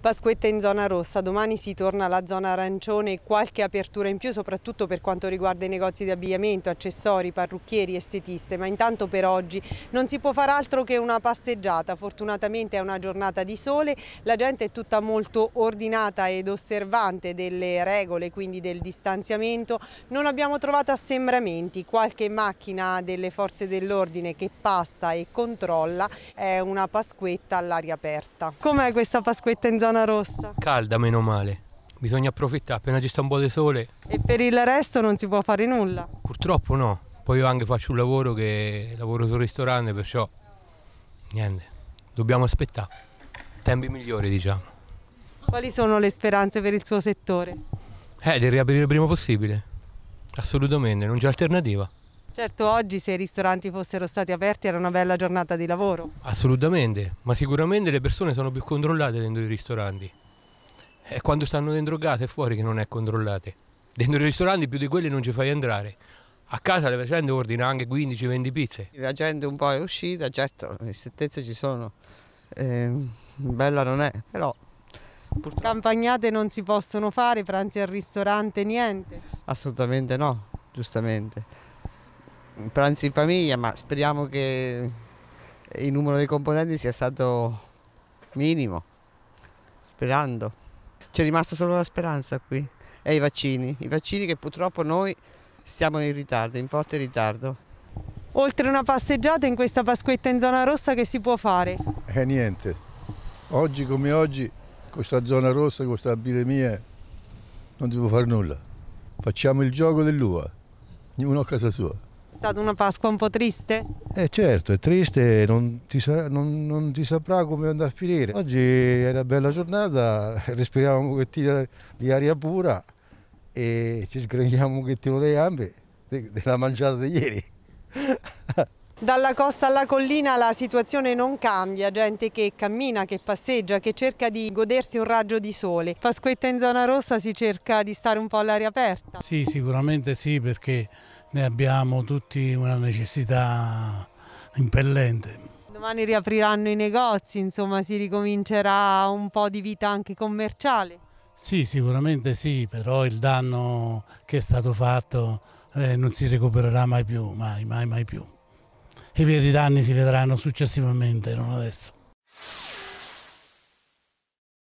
Pasquetta in zona rossa, domani si torna alla zona arancione qualche apertura in più soprattutto per quanto riguarda i negozi di abbigliamento, accessori, parrucchieri, estetiste, ma intanto per oggi non si può far altro che una passeggiata, fortunatamente è una giornata di sole, la gente è tutta molto ordinata ed osservante delle regole, quindi del distanziamento, non abbiamo trovato assembramenti, qualche macchina delle forze dell'ordine che passa e controlla, è una Pasquetta all'aria aperta. Com'è questa Pasquetta in zona zona rossa. Calda, meno male. Bisogna approfittare, appena ci sta un po' di sole. E per il resto non si può fare nulla? Purtroppo no. Poi io anche faccio un lavoro che lavoro sul ristorante, perciò niente, dobbiamo aspettare. Tempi migliori, diciamo. Quali sono le speranze per il suo settore? Eh, di riaprire il prima possibile. Assolutamente, non c'è alternativa. Certo oggi se i ristoranti fossero stati aperti era una bella giornata di lavoro. Assolutamente, ma sicuramente le persone sono più controllate dentro i ristoranti. È quando stanno dentro casa e fuori che non è controllate. Dentro i ristoranti più di quelli non ci fai entrare. A casa la gente ordina anche 15-20 pizze. La gente un po' è uscita, certo, le settezze ci sono. Eh, bella non è, però Purtroppo. Campagnate non si possono fare, pranzi al ristorante, niente? Assolutamente no, giustamente pranzi in famiglia, ma speriamo che il numero dei componenti sia stato minimo, sperando. C'è rimasta solo la speranza qui e i vaccini, i vaccini che purtroppo noi stiamo in ritardo, in forte ritardo. Oltre una passeggiata in questa Pasquetta in zona rossa che si può fare? Eh niente, oggi come oggi con questa zona rossa, con questa epidemia non si può fare nulla. Facciamo il gioco dell'uva, ognuno a casa sua stata una Pasqua un po' triste? Eh certo, è triste, non ti, sarà, non, non ti, saprà come andare a finire. Oggi è una bella giornata, respiriamo un pochettino di aria pura e ci sgreghiamo un pochettino le gambe della mangiata di ieri. Dalla costa alla collina la situazione non cambia, gente che cammina, che passeggia, che cerca di godersi un raggio di sole. Pasquetta in zona rossa si cerca di stare un po' all'aria aperta. Sì, sicuramente sì, perché ne abbiamo tutti una necessità impellente. Domani riapriranno i negozi, insomma si ricomincerà un po' di vita anche commerciale. Sì, sicuramente sì, però il danno che è stato fatto eh, non si recupererà mai più, mai, mai, mai più. I veri danni si vedranno successivamente, non adesso.